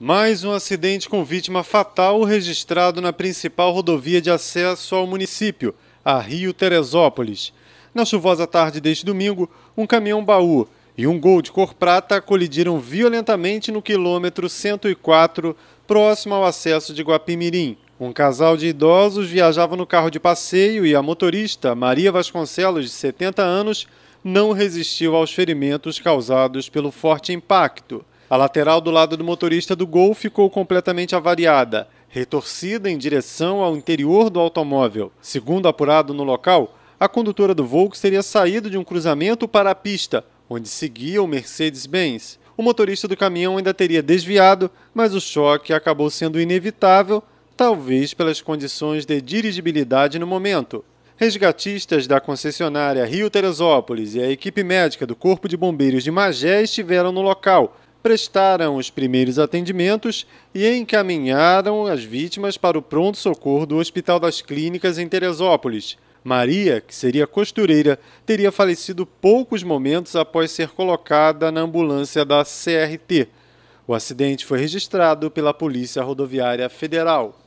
Mais um acidente com vítima fatal registrado na principal rodovia de acesso ao município, a Rio Teresópolis. Na chuvosa tarde deste domingo, um caminhão-baú e um Gol de cor prata colidiram violentamente no quilômetro 104, próximo ao acesso de Guapimirim. Um casal de idosos viajava no carro de passeio e a motorista, Maria Vasconcelos, de 70 anos, não resistiu aos ferimentos causados pelo forte impacto. A lateral do lado do motorista do Gol ficou completamente avariada, retorcida em direção ao interior do automóvel. Segundo apurado no local, a condutora do Volks teria saído de um cruzamento para a pista, onde seguia o Mercedes-Benz. O motorista do caminhão ainda teria desviado, mas o choque acabou sendo inevitável, talvez pelas condições de dirigibilidade no momento. Resgatistas da concessionária Rio Teresópolis e a equipe médica do Corpo de Bombeiros de Magé estiveram no local prestaram os primeiros atendimentos e encaminharam as vítimas para o pronto-socorro do Hospital das Clínicas em Teresópolis. Maria, que seria costureira, teria falecido poucos momentos após ser colocada na ambulância da CRT. O acidente foi registrado pela Polícia Rodoviária Federal.